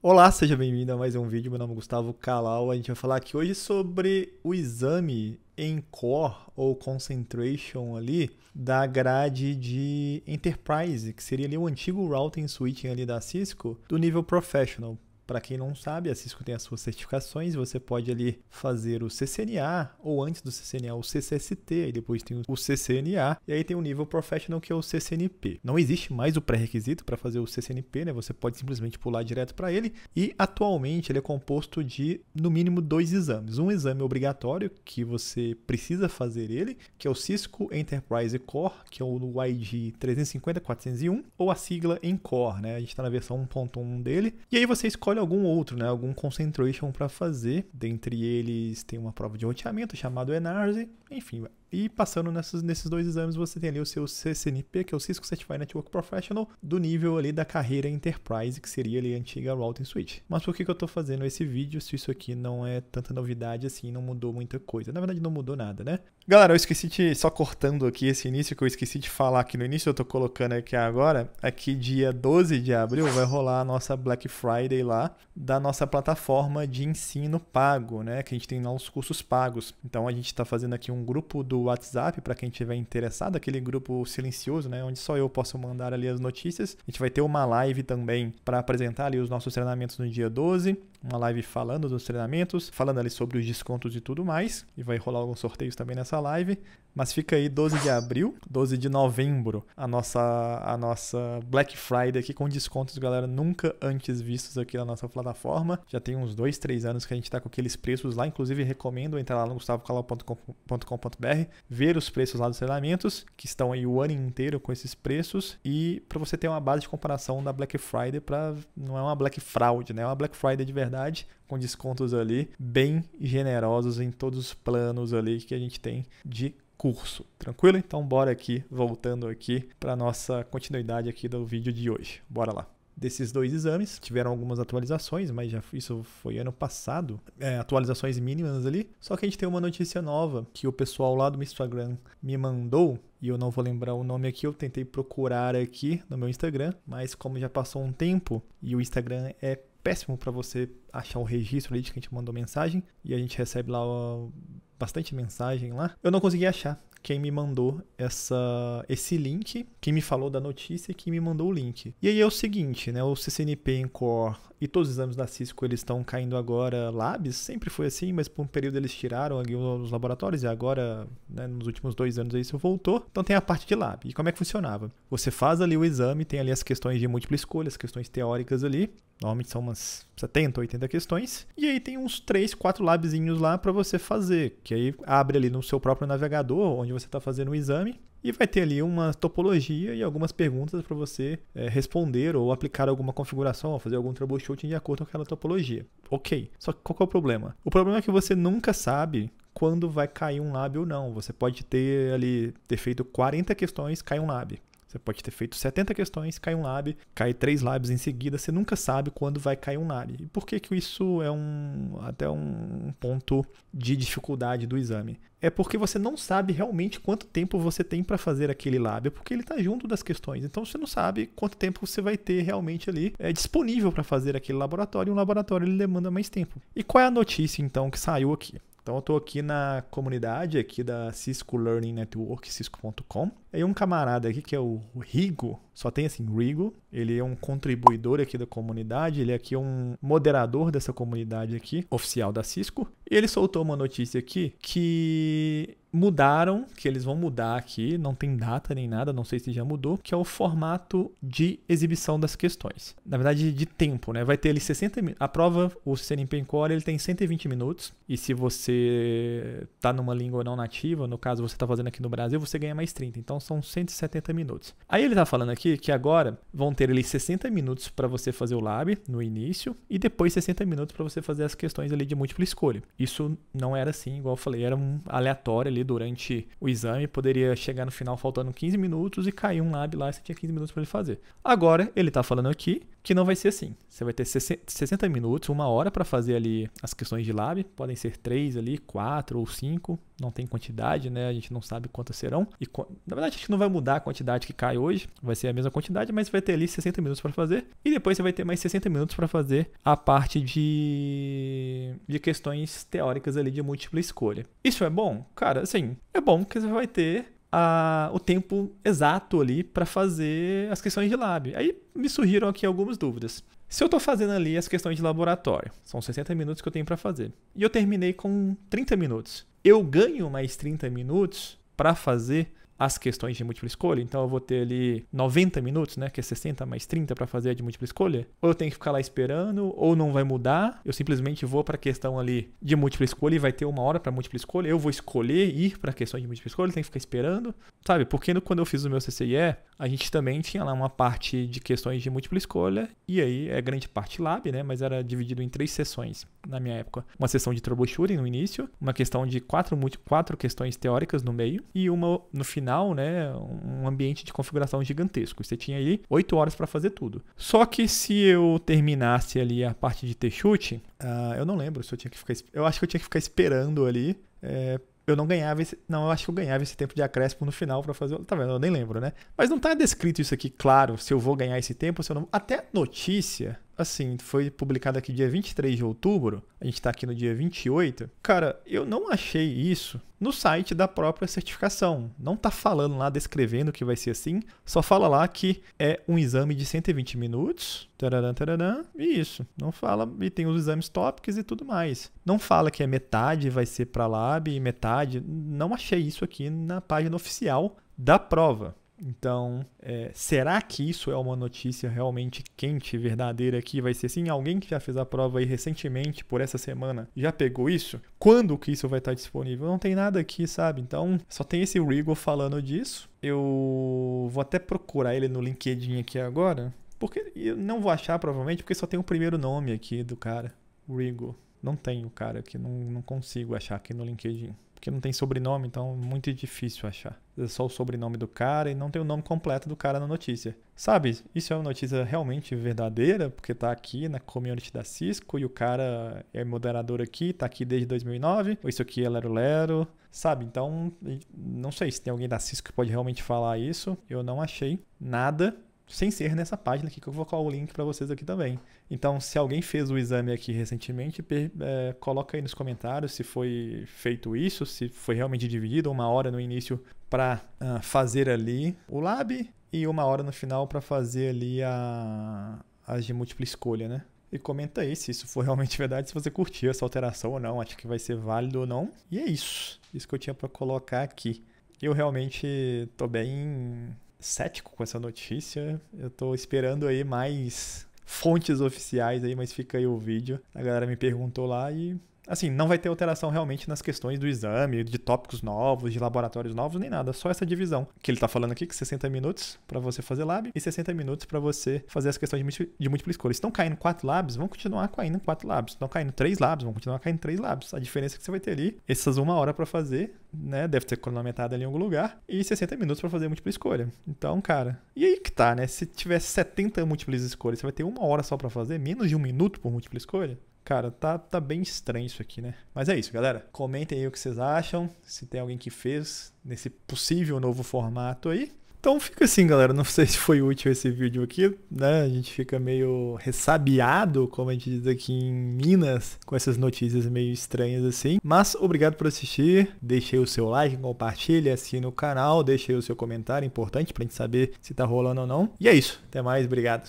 Olá, seja bem-vindo a mais um vídeo. Meu nome é Gustavo Calau. A gente vai falar aqui hoje sobre o exame em core ou concentration ali da grade de enterprise, que seria ali o antigo routing switching ali da Cisco, do nível professional. Para quem não sabe, a Cisco tem as suas certificações, você pode ali fazer o CCNA ou antes do CCNA o CCST, e depois tem o CCNA e aí tem o nível professional que é o CCNP. Não existe mais o pré-requisito para fazer o CCNP, né? Você pode simplesmente pular direto para ele e atualmente ele é composto de no mínimo dois exames. Um exame obrigatório que você precisa fazer ele, que é o Cisco Enterprise Core, que é o ID 350 401 ou a sigla ENCORE, né? A gente está na versão 1.1 dele. E aí você escolhe escolhe algum outro, né? Algum concentration para fazer. Dentre eles tem uma prova de roteamento chamado Enarze. Enfim, e passando nessas, nesses dois exames, você tem ali o seu CCNP, que é o Cisco Certified Network Professional, do nível ali da carreira Enterprise, que seria ali a antiga Routing Switch. Mas por que, que eu estou fazendo esse vídeo se isso aqui não é tanta novidade assim, não mudou muita coisa? Na verdade, não mudou nada, né? Galera, eu esqueci de, só cortando aqui esse início, que eu esqueci de falar aqui no início, eu estou colocando aqui agora, aqui é dia 12 de abril vai rolar a nossa Black Friday lá, da nossa plataforma de ensino pago, né? Que a gente tem lá os cursos pagos. Então a gente está fazendo aqui um grupo do WhatsApp, para quem tiver interessado, aquele grupo silencioso, né, onde só eu posso mandar ali as notícias. A gente vai ter uma live também para apresentar ali os nossos treinamentos no dia 12 uma live falando dos treinamentos, falando ali sobre os descontos e tudo mais. E vai rolar alguns sorteios também nessa live. Mas fica aí 12 de abril, 12 de novembro, a nossa, a nossa Black Friday aqui com descontos, galera, nunca antes vistos aqui na nossa plataforma. Já tem uns 2, 3 anos que a gente está com aqueles preços lá. Inclusive, recomendo entrar lá no gustavocalau.com.br, ver os preços lá dos treinamentos, que estão aí o ano inteiro com esses preços, e para você ter uma base de comparação da Black Friday, para não é uma Black Fraud, né? É uma Black Friday de verdade verdade, com descontos ali bem generosos em todos os planos ali que a gente tem de curso. Tranquilo? Então bora aqui, voltando aqui para nossa continuidade aqui do vídeo de hoje. Bora lá desses dois exames. Tiveram algumas atualizações, mas já isso foi ano passado, é, atualizações mínimas ali. Só que a gente tem uma notícia nova que o pessoal lá do meu Instagram me mandou. E eu não vou lembrar o nome aqui, eu tentei procurar aqui no meu Instagram, mas como já passou um tempo e o Instagram é péssimo para você achar um registro ali de que a gente mandou mensagem e a gente recebe lá ó, bastante mensagem lá. Eu não consegui achar quem me mandou essa, esse link, quem me falou da notícia e quem me mandou o link. E aí é o seguinte, né? O CCNP Core e todos os exames da Cisco eles estão caindo agora labs, sempre foi assim, mas por um período eles tiraram aqui os laboratórios e agora, né, nos últimos dois anos aí isso voltou. Então tem a parte de lab. E como é que funcionava? Você faz ali o exame, tem ali as questões de múltipla escolha, as questões teóricas ali, Normalmente são umas 70, 80 questões. E aí tem uns 3, 4 labzinhos lá para você fazer, que aí abre ali no seu próprio navegador, onde você está fazendo o exame, e vai ter ali uma topologia e algumas perguntas para você é, responder ou aplicar alguma configuração, ou fazer algum troubleshooting de acordo com aquela topologia. Ok, só que qual que é o problema? O problema é que você nunca sabe quando vai cair um lab ou não. Você pode ter ali, ter feito 40 questões, cai um lab. Você pode ter feito 70 questões, cai um lab, cai três labs em seguida, você nunca sabe quando vai cair um lab. E por que, que isso é um até um ponto de dificuldade do exame? É porque você não sabe realmente quanto tempo você tem para fazer aquele lab, é porque ele está junto das questões. Então você não sabe quanto tempo você vai ter realmente ali é, disponível para fazer aquele laboratório, e um laboratório ele demanda mais tempo. E qual é a notícia então que saiu aqui? Então eu estou aqui na comunidade aqui da Cisco Learning Network, cisco.com. E um camarada aqui que é o Rigo, só tem assim Rigo, ele é um contribuidor aqui da comunidade, ele é um moderador dessa comunidade aqui, oficial da Cisco. E ele soltou uma notícia aqui que mudaram, que eles vão mudar aqui, não tem data nem nada, não sei se já mudou, que é o formato de exibição das questões. Na verdade, de tempo, né? Vai ter ali 60 minutos. A prova, o CNP Core, ele tem 120 minutos. E se você tá numa língua não nativa, no caso você tá fazendo aqui no Brasil, você ganha mais 30. Então são 170 minutos. Aí ele tá falando aqui que agora vão ter ali 60 minutos para você fazer o lab no início e depois 60 minutos para você fazer as questões ali de múltipla escolha. Isso não era assim, igual eu falei, era um aleatório ali durante o exame, poderia chegar no final faltando 15 minutos e cair um lab lá e você tinha 15 minutos para ele fazer. Agora, ele está falando aqui que não vai ser assim. Você vai ter 60 minutos, uma hora para fazer ali as questões de lab, podem ser três ali, quatro ou cinco, não tem quantidade, né? A gente não sabe quantas serão. E na verdade a gente não vai mudar a quantidade que cai hoje, vai ser a mesma quantidade, mas vai ter ali 60 minutos para fazer e depois você vai ter mais 60 minutos para fazer a parte de de questões teóricas ali de múltipla escolha. Isso é bom? Cara, assim, é bom que você vai ter a, o tempo exato ali para fazer as questões de lab. Aí me surgiram aqui algumas dúvidas. Se eu estou fazendo ali as questões de laboratório, são 60 minutos que eu tenho para fazer, e eu terminei com 30 minutos, eu ganho mais 30 minutos para fazer as questões de múltipla escolha, então eu vou ter ali 90 minutos, né, que é 60 mais 30 para fazer a de múltipla escolha, ou eu tenho que ficar lá esperando, ou não vai mudar, eu simplesmente vou para a questão ali de múltipla escolha e vai ter uma hora para múltipla escolha, eu vou escolher ir para a questão de múltipla escolha, tem que ficar esperando, sabe? Porque no, quando eu fiz o meu CCIE, a gente também tinha lá uma parte de questões de múltipla escolha, e aí é grande parte lab, né, mas era dividido em três sessões na minha época. Uma sessão de troubleshooting no início, uma questão de quatro, quatro questões teóricas no meio e uma no final final, né, um ambiente de configuração gigantesco. Você tinha aí 8 horas para fazer tudo. Só que se eu terminasse ali a parte de ter chute, uh, eu não lembro se eu tinha que ficar. Eu acho que eu tinha que ficar esperando ali. É, eu não ganhava esse, não, eu acho que eu ganhava esse tempo de acréscimo no final para fazer, tá vendo? Eu nem lembro, né? Mas não tá descrito isso aqui claro, se eu vou ganhar esse tempo, se eu não, até notícia assim, foi publicado aqui dia 23 de outubro, a gente está aqui no dia 28. Cara, eu não achei isso no site da própria certificação. Não tá falando lá, descrevendo que vai ser assim, só fala lá que é um exame de 120 minutos, tararã, tararã, e isso. Não fala, e tem os exames tópicos e tudo mais. Não fala que é metade vai ser para lab e metade, não achei isso aqui na página oficial da prova. Então, é, será que isso é uma notícia realmente quente, verdadeira aqui? Vai ser sim? Alguém que já fez a prova aí recentemente, por essa semana, já pegou isso? Quando que isso vai estar disponível? Não tem nada aqui, sabe? Então, só tem esse Regal falando disso. Eu vou até procurar ele no LinkedIn aqui agora, porque eu não vou achar provavelmente, porque só tem o primeiro nome aqui do cara, Regal. Não tenho, cara, que não, não consigo achar aqui no LinkedIn. Porque não tem sobrenome, então é muito difícil achar. É só o sobrenome do cara e não tem o nome completo do cara na notícia. Sabe, isso é uma notícia realmente verdadeira, porque tá aqui na community da Cisco e o cara é moderador aqui, tá aqui desde 2009. Isso aqui é Lero Lero, sabe? Então, não sei se tem alguém da Cisco que pode realmente falar isso. Eu não achei nada sem ser nessa página aqui, que eu vou colocar o link para vocês aqui também. Então, se alguém fez o exame aqui recentemente, é, coloca aí nos comentários se foi feito isso, se foi realmente dividido uma hora no início para uh, ah, fazer ali o lab e uma hora no final para fazer ali a, as de múltipla escolha, né? E comenta aí se isso for realmente verdade, se você curtiu essa alteração ou não, acho que vai ser válido ou não. E é isso, isso que eu tinha para colocar aqui. Eu realmente tô bem cético com essa notícia. Eu tô esperando aí mais fontes oficiais aí, mas fica aí o vídeo. A galera me perguntou lá e assim, não vai ter alteração realmente nas questões do exame, de tópicos novos, de laboratórios novos, nem nada. Só essa divisão que ele está falando aqui, que 60 minutos para você fazer lab e 60 minutos para você fazer as questões de, de múltipla escolha. Estão caindo quatro labs, vão continuar caindo quatro labs. Estão caindo três labs, vão continuar caindo três labs. A diferença é que você vai ter ali essas uma hora para fazer, né? Deve ter cronometrado ali em algum lugar e 60 minutos para fazer múltipla escolha. Então, cara, e aí que tá, né? Se tiver 70 múltiplas escolhas, você vai ter uma hora só para fazer, menos de um minuto por múltipla escolha. Cara, tá, tá bem estranho isso aqui, né? Mas é isso, galera. Comentem aí o que vocês acham, se tem alguém que fez nesse possível novo formato aí. Então fica assim, galera. Não sei se foi útil esse vídeo aqui, né? A gente fica meio ressabiado, como a gente diz aqui em Minas, com essas notícias meio estranhas assim. Mas obrigado por assistir. Deixei o seu like, compartilhe, assine o canal, deixei o seu comentário, importante pra gente saber se tá rolando ou não. E é isso. Até mais, obrigado.